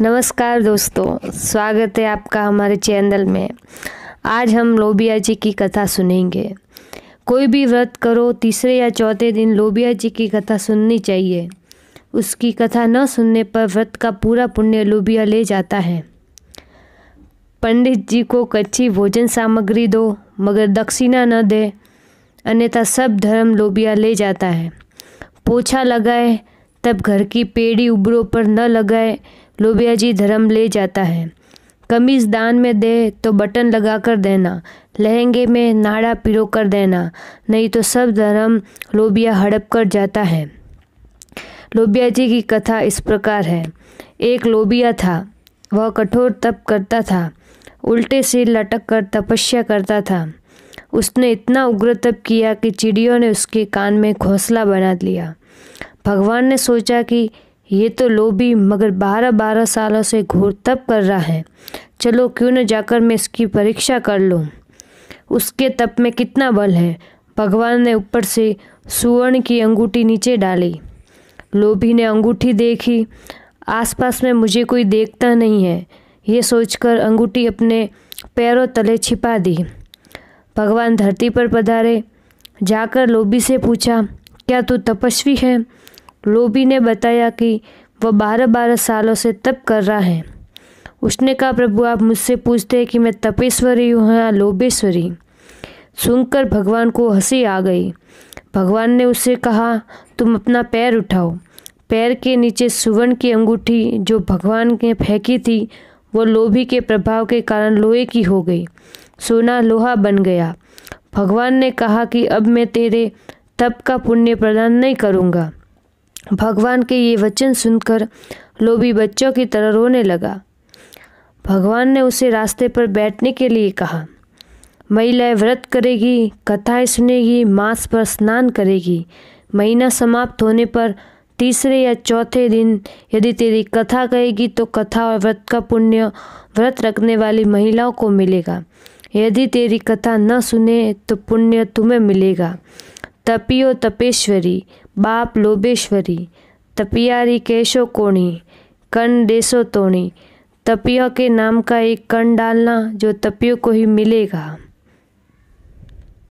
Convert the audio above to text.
नमस्कार दोस्तों स्वागत है आपका हमारे चैनल में आज हम लोबिया जी की कथा सुनेंगे कोई भी व्रत करो तीसरे या चौथे दिन लोबिया जी की कथा सुननी चाहिए उसकी कथा न सुनने पर व्रत का पूरा पुण्य लोबिया ले जाता है पंडित जी को कच्ची भोजन सामग्री दो मगर दक्षिणा न दे अन्यथा सब धर्म लोबिया ले जाता है पोछा लगाए तब घर की पेड़ी उबरों पर न लगाए लोबिया जी धर्म ले जाता है कमीज दान में दे तो बटन लगा कर देना लहंगे में नाड़ा पिरो कर देना नहीं तो सब धर्म लोबिया हड़प कर जाता है लोबिया जी की कथा इस प्रकार है एक लोबिया था वह कठोर तप करता था उल्टे से लटक कर तपस्या करता था उसने इतना उग्र तप किया कि चिड़ियों ने उसके कान में घोंसला बना लिया भगवान ने सोचा कि ये तो लोभी मगर बारह बारह सालों से घोर तप कर रहा है चलो क्यों न जाकर मैं इसकी परीक्षा कर लूँ उसके तप में कितना बल है भगवान ने ऊपर से सुवर्ण की अंगूठी नीचे डाली लोभी ने अंगूठी देखी आसपास में मुझे कोई देखता नहीं है ये सोचकर अंगूठी अपने पैरों तले छिपा दी भगवान धरती पर पधारे जाकर लोभी से पूछा क्या तू तपस्वी है लोबी ने बताया कि वह बारह बारह सालों से तप कर रहा है उसने कहा प्रभु आप मुझसे पूछते हैं कि मैं तपेश्वरी हूँ या लोबेश्वरी सुनकर भगवान को हंसी आ गई भगवान ने उससे कहा तुम अपना पैर उठाओ पैर के नीचे सुवर्ण की अंगूठी जो भगवान ने फेंकी थी वो लोभी के प्रभाव के कारण लोहे की हो गई सोना लोहा बन गया भगवान ने कहा कि अब मैं तेरे तप का पुण्य प्रदान नहीं करूँगा भगवान के ये वचन सुनकर लोभी बच्चों की तरह रोने लगा भगवान ने उसे रास्ते पर बैठने के लिए कहा महिलाएं व्रत करेगी कथाएं सुनेगी मांस पर स्नान करेगी महीना समाप्त होने पर तीसरे या चौथे दिन यदि तेरी कथा कहेगी तो कथा और व्रत का पुण्य व्रत रखने वाली महिलाओं को मिलेगा यदि तेरी कथा न सुने तो पुण्य तुम्हें मिलेगा तपियो तपेश्वरी बाप लोबेश्वरी तपियारी केशो कोणी कण देसो तोणी तपिया के नाम का एक कण डालना जो तपियो को ही मिलेगा